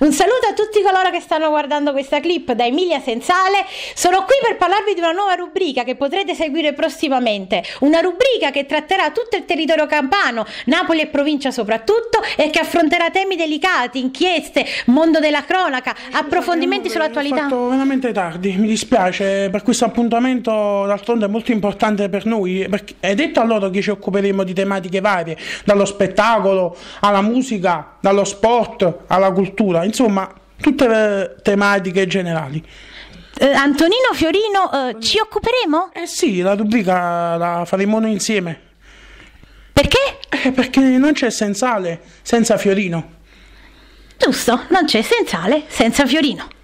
Un saluto a tutti coloro che stanno guardando questa clip da Emilia Senzale. Sono qui per parlarvi di una nuova rubrica che potrete seguire prossimamente. Una rubrica che tratterà tutto il territorio campano, Napoli e provincia soprattutto, e che affronterà temi delicati, inchieste, mondo della cronaca, approfondimenti sull'attualità. Ho fatto veramente tardi, mi dispiace per questo appuntamento, d'altronde è molto importante per noi. È detto a loro che ci occuperemo di tematiche varie, dallo spettacolo alla musica, dallo sport alla cultura insomma, tutte le tematiche generali. Eh, Antonino Fiorino, eh, ci occuperemo? Eh sì, la rubrica la faremo noi insieme. Perché? Eh, perché non c'è sensale senza Fiorino. Giusto, non c'è sensale senza Fiorino.